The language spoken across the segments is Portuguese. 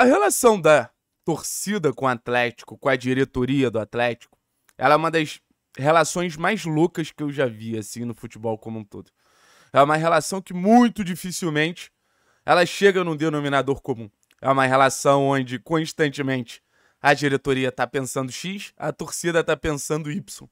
A relação da torcida com o Atlético, com a diretoria do Atlético, ela é uma das relações mais loucas que eu já vi assim no futebol como um todo. É uma relação que muito dificilmente ela chega num denominador comum. É uma relação onde constantemente a diretoria tá pensando X, a torcida tá pensando Y.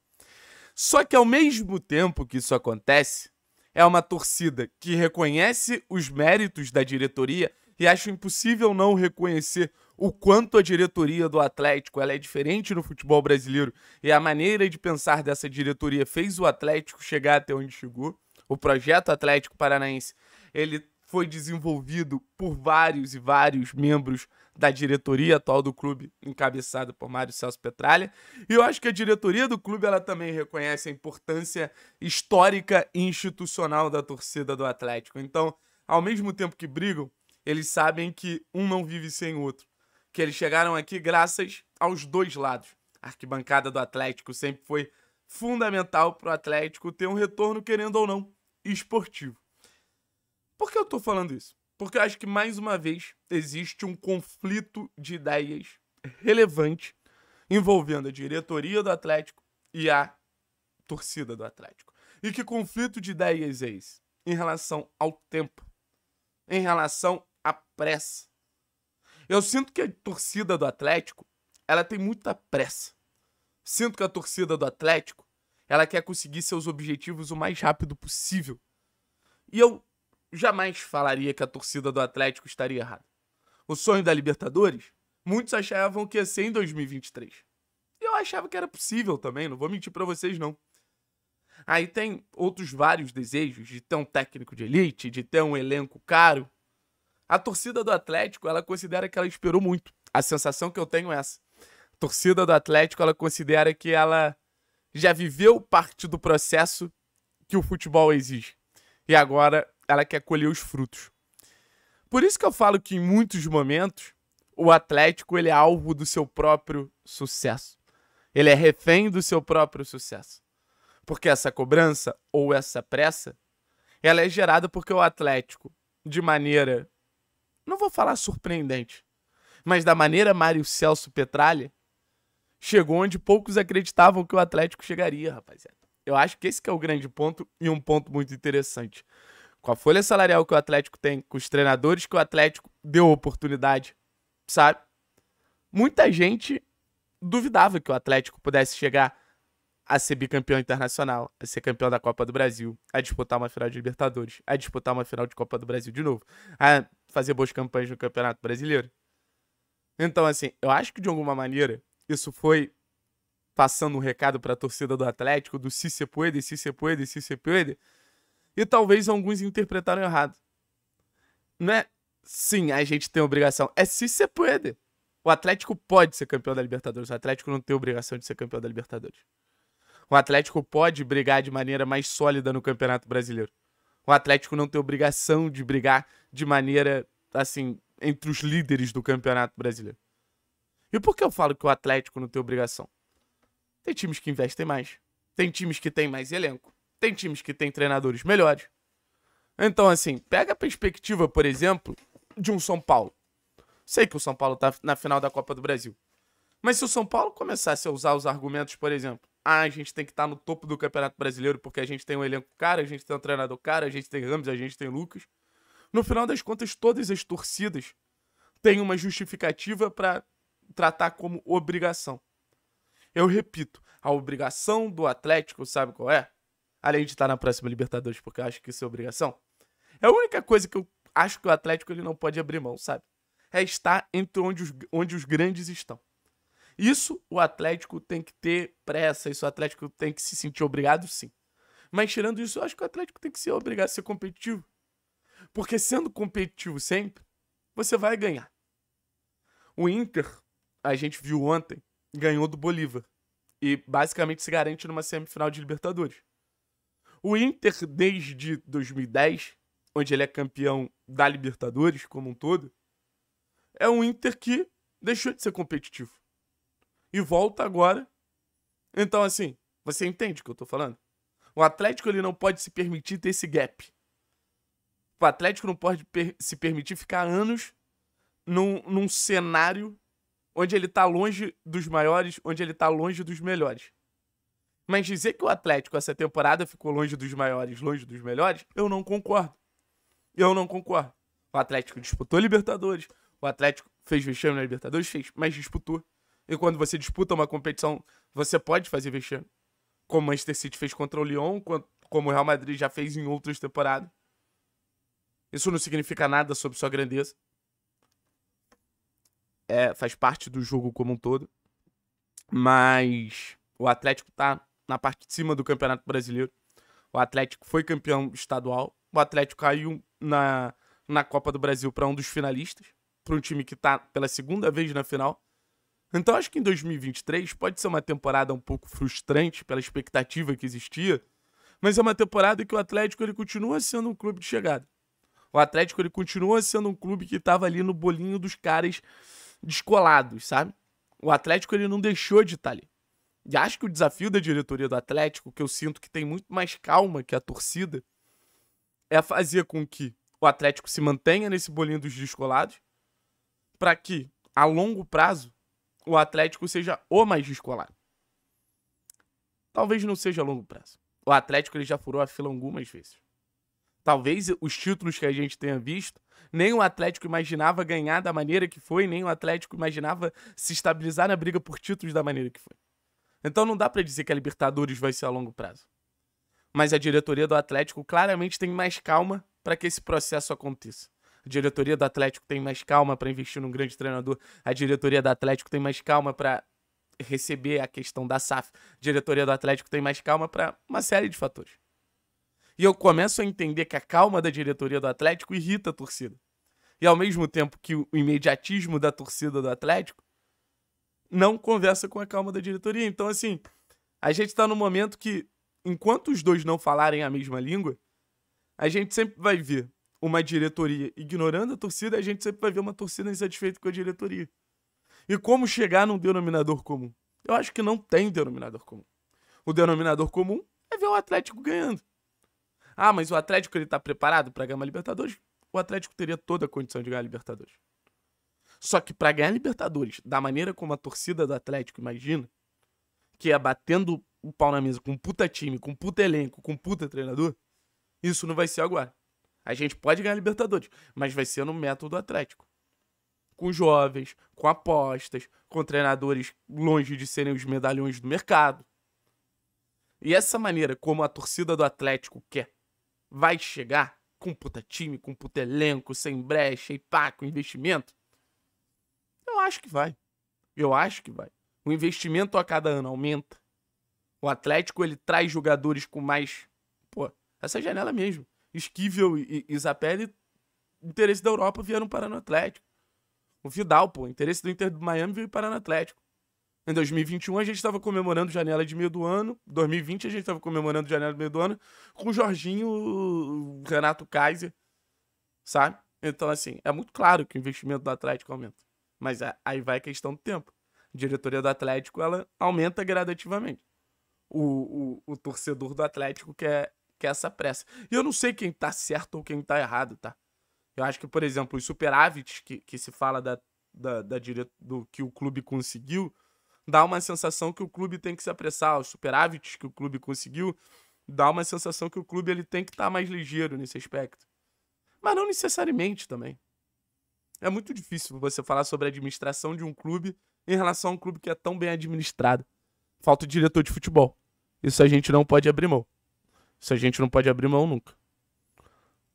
Só que ao mesmo tempo que isso acontece, é uma torcida que reconhece os méritos da diretoria e acho impossível não reconhecer o quanto a diretoria do Atlético ela é diferente no futebol brasileiro e a maneira de pensar dessa diretoria fez o Atlético chegar até onde chegou. O projeto Atlético Paranaense ele foi desenvolvido por vários e vários membros da diretoria atual do clube, encabeçada por Mário Celso Petralha. E eu acho que a diretoria do clube ela também reconhece a importância histórica e institucional da torcida do Atlético. Então, ao mesmo tempo que brigam eles sabem que um não vive sem o outro. Que eles chegaram aqui graças aos dois lados. A arquibancada do Atlético sempre foi fundamental para o Atlético ter um retorno, querendo ou não, esportivo. Por que eu estou falando isso? Porque eu acho que, mais uma vez, existe um conflito de ideias relevante envolvendo a diretoria do Atlético e a torcida do Atlético. E que conflito de ideias é esse? Em relação ao tempo, em relação a pressa. Eu sinto que a torcida do Atlético, ela tem muita pressa. Sinto que a torcida do Atlético, ela quer conseguir seus objetivos o mais rápido possível. E eu jamais falaria que a torcida do Atlético estaria errada. O sonho da Libertadores, muitos achavam que ia ser em 2023. E eu achava que era possível também, não vou mentir para vocês não. Aí tem outros vários desejos de ter um técnico de elite, de ter um elenco caro, a torcida do Atlético, ela considera que ela esperou muito. A sensação que eu tenho é essa. A torcida do Atlético, ela considera que ela já viveu parte do processo que o futebol exige. E agora ela quer colher os frutos. Por isso que eu falo que em muitos momentos o Atlético ele é alvo do seu próprio sucesso. Ele é refém do seu próprio sucesso. Porque essa cobrança ou essa pressa, ela é gerada porque o Atlético, de maneira não vou falar surpreendente, mas da maneira Mário Celso Petralha, chegou onde poucos acreditavam que o Atlético chegaria, rapaziada. Eu acho que esse que é o grande ponto e um ponto muito interessante. Com a folha salarial que o Atlético tem, com os treinadores que o Atlético deu oportunidade, sabe? Muita gente duvidava que o Atlético pudesse chegar a ser bicampeão internacional, a ser campeão da Copa do Brasil, a disputar uma final de Libertadores, a disputar uma final de Copa do Brasil de novo, a ah, fazer boas campanhas no Campeonato Brasileiro. Então, assim, eu acho que de alguma maneira isso foi passando um recado para a torcida do Atlético, do se você puder, se você puder, se você puder, e talvez alguns interpretaram errado. Não é sim, a gente tem obrigação, é se você puder. O Atlético pode ser campeão da Libertadores, o Atlético não tem obrigação de ser campeão da Libertadores. O Atlético pode brigar de maneira mais sólida no Campeonato Brasileiro o Atlético não tem obrigação de brigar de maneira, assim, entre os líderes do Campeonato Brasileiro. E por que eu falo que o Atlético não tem obrigação? Tem times que investem mais. Tem times que têm mais elenco. Tem times que têm treinadores melhores. Então, assim, pega a perspectiva, por exemplo, de um São Paulo. Sei que o São Paulo tá na final da Copa do Brasil. Mas se o São Paulo começasse a usar os argumentos, por exemplo, ah, a gente tem que estar tá no topo do Campeonato Brasileiro porque a gente tem um elenco cara, a gente tem um treinador cara, a gente tem Ramos, a gente tem Lucas. No final das contas, todas as torcidas têm uma justificativa para tratar como obrigação. Eu repito, a obrigação do Atlético, sabe qual é? Além de estar tá na próxima Libertadores, porque eu acho que isso é obrigação. É a única coisa que eu acho que o Atlético ele não pode abrir mão, sabe? É estar entre onde os, onde os grandes estão. Isso o Atlético tem que ter pressa, isso o Atlético tem que se sentir obrigado, sim. Mas tirando isso, eu acho que o Atlético tem que ser obrigado a ser competitivo. Porque sendo competitivo sempre, você vai ganhar. O Inter, a gente viu ontem, ganhou do Bolívar. E basicamente se garante numa semifinal de Libertadores. O Inter, desde 2010, onde ele é campeão da Libertadores como um todo, é um Inter que deixou de ser competitivo e volta agora. Então, assim, você entende o que eu tô falando? O Atlético ele não pode se permitir ter esse gap. O Atlético não pode per se permitir ficar anos num, num cenário onde ele tá longe dos maiores, onde ele tá longe dos melhores. Mas dizer que o Atlético essa temporada ficou longe dos maiores, longe dos melhores, eu não concordo. Eu não concordo. O Atlético disputou Libertadores, o Atlético fez vexame na Libertadores, fez, mas disputou. E quando você disputa uma competição, você pode fazer vexame. Como o Manchester City fez contra o Lyon, como o Real Madrid já fez em outras temporadas. Isso não significa nada sobre sua grandeza. É, faz parte do jogo como um todo. Mas o Atlético tá na parte de cima do Campeonato Brasileiro. O Atlético foi campeão estadual. O Atlético caiu na, na Copa do Brasil para um dos finalistas, para um time que tá pela segunda vez na final. Então acho que em 2023 pode ser uma temporada um pouco frustrante pela expectativa que existia, mas é uma temporada que o Atlético ele continua sendo um clube de chegada. O Atlético ele continua sendo um clube que estava ali no bolinho dos caras descolados, sabe? O Atlético ele não deixou de estar tá ali. E acho que o desafio da diretoria do Atlético, que eu sinto que tem muito mais calma que a torcida, é fazer com que o Atlético se mantenha nesse bolinho dos descolados, para que a longo prazo o Atlético seja o mais descolado. Talvez não seja a longo prazo. O Atlético ele já furou a fila algumas vezes. Talvez os títulos que a gente tenha visto, nem o Atlético imaginava ganhar da maneira que foi, nem o Atlético imaginava se estabilizar na briga por títulos da maneira que foi. Então não dá para dizer que a Libertadores vai ser a longo prazo. Mas a diretoria do Atlético claramente tem mais calma para que esse processo aconteça diretoria do Atlético tem mais calma para investir num grande treinador, a diretoria do Atlético tem mais calma para receber a questão da SAF, a diretoria do Atlético tem mais calma para uma série de fatores. E eu começo a entender que a calma da diretoria do Atlético irrita a torcida. E ao mesmo tempo que o imediatismo da torcida do Atlético não conversa com a calma da diretoria. Então, assim, a gente está num momento que, enquanto os dois não falarem a mesma língua, a gente sempre vai ver uma diretoria ignorando a torcida, a gente sempre vai ver uma torcida insatisfeita com a diretoria. E como chegar num denominador comum? Eu acho que não tem denominador comum. O denominador comum é ver o Atlético ganhando. Ah, mas o Atlético ele tá preparado para ganhar uma Libertadores? O Atlético teria toda a condição de ganhar a Libertadores. Só que para ganhar a Libertadores, da maneira como a torcida do Atlético imagina, que é batendo o pau na mesa com um puta time, com um puta elenco, com um puta treinador, isso não vai ser agora. A gente pode ganhar a Libertadores, mas vai ser no método Atlético. Com jovens, com apostas, com treinadores longe de serem os medalhões do mercado. E essa maneira como a torcida do Atlético quer vai chegar com puta time, com puta elenco, sem brecha e pá, com investimento, eu acho que vai. Eu acho que vai. O investimento a cada ano aumenta. O Atlético ele traz jogadores com mais. Pô, essa janela mesmo. Esquivel e, e Zapelli, interesse da Europa, vieram para no Atlético. O Vidal, pô, interesse do Inter do Miami veio para no Atlético. Em 2021 a gente estava comemorando janela de meio do ano, 2020 a gente estava comemorando janela de meio do ano com o Jorginho, o Renato Kaiser, sabe? Então, assim, é muito claro que o investimento do Atlético aumenta. Mas aí vai a questão do tempo. A diretoria do Atlético, ela aumenta gradativamente. O, o, o torcedor do Atlético quer, que é essa pressa. E eu não sei quem tá certo ou quem tá errado, tá? Eu acho que, por exemplo, os superávites que, que se fala da, da, da dire... do que o clube conseguiu, dá uma sensação que o clube tem que se apressar. Os superávites que o clube conseguiu, dá uma sensação que o clube ele tem que estar tá mais ligeiro nesse aspecto. Mas não necessariamente também. É muito difícil você falar sobre a administração de um clube em relação a um clube que é tão bem administrado. Falta o diretor de futebol. Isso a gente não pode abrir mão. Isso a gente não pode abrir mão nunca.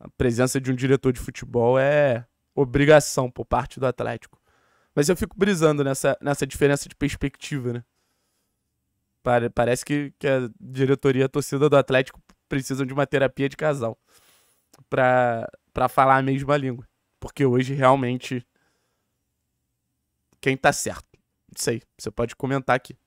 A presença de um diretor de futebol é obrigação por parte do Atlético. Mas eu fico brisando nessa, nessa diferença de perspectiva, né? Parece que, que a diretoria e a torcida do Atlético precisam de uma terapia de casal para falar a mesma língua. Porque hoje realmente. Quem tá certo? Não sei. Você pode comentar aqui.